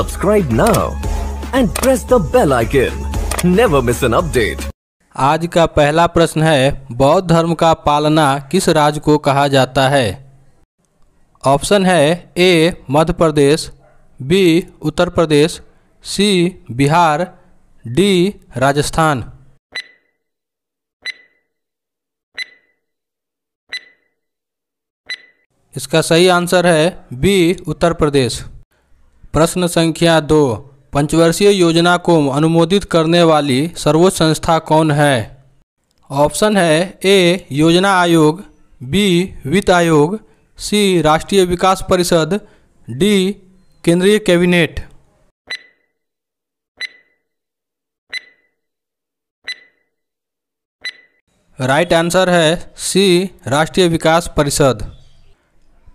subscribe now and press the bell icon. Never miss an update. आज का पहला प्रश्न है बौद्ध धर्म का पालना किस राज्य को कहा जाता है ऑप्शन है A Madhya Pradesh B Uttar Pradesh C Bihar D Rajasthan इसका सही आंसर है बी उत्तर प्रदेश प्रश्न संख्या दो पंचवर्षीय योजना को अनुमोदित करने वाली सर्वोच्च संस्था कौन है ऑप्शन है ए योजना आयोग बी वित्त आयोग सी राष्ट्रीय विकास परिषद डी केंद्रीय कैबिनेट राइट आंसर है सी राष्ट्रीय विकास परिषद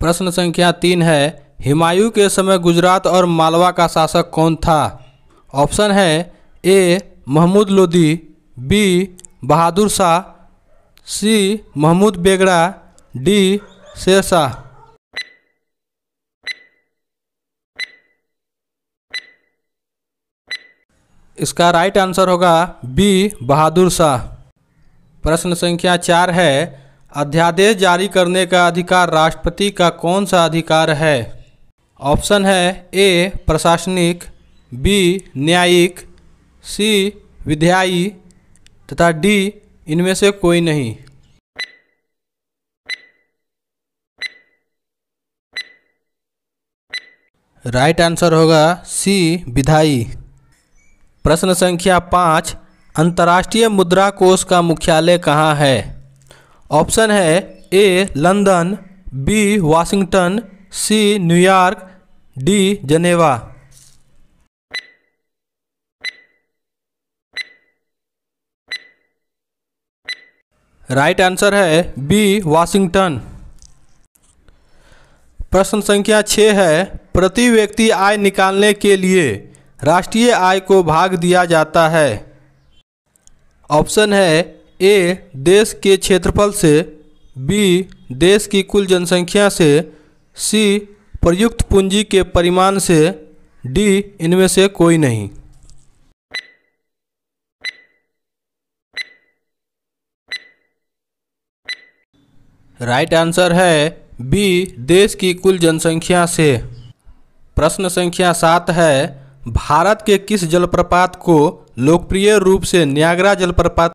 प्रश्न संख्या तीन है हुमायूं के समय गुजरात और मालवा का शासक कौन था ऑप्शन है A Mahmud Lodi B Bahadur Shah C Mahmud Begada D Sher Shah इसका राइट आंसर होगा बी बहादुर शाह प्रश्न संख्या चार है अध्यादेश जारी करने का अधिकार राष्ट्रपति का कौन सा अधिकार है ऑप्शन है ए प्रशासनिक बी न्यायिक सी विधायी तथा डी इनमें से कोई नहीं राइट आंसर होगा सी विधायी प्रश्न संख्या पाँच अंतर्राष्ट्रीय मुद्रा कोष का मुख्यालय कहाँ है ऑप्शन है A London B Washington C New York D Geneva right answer है बी वाशिंगटन प्रश्न संख्या छः है प्रति व्यक्ति आय निकालने के लिए राष्ट्रीय आय को भाग दिया जाता है ऑप्शन है ए देश के क्षेत्रफल से बी देश की कुल जनसंख्या से सी प्रयुक्त पूंजी के परिमाण से डी इनमें से कोई नहीं राइट आंसर है बी देश की कुल जनसंख्या से प्रश्न संख्या सात है भारत के किस जलप्रपात को लोकप्रिय रूप से न्यागरा जलप्रपात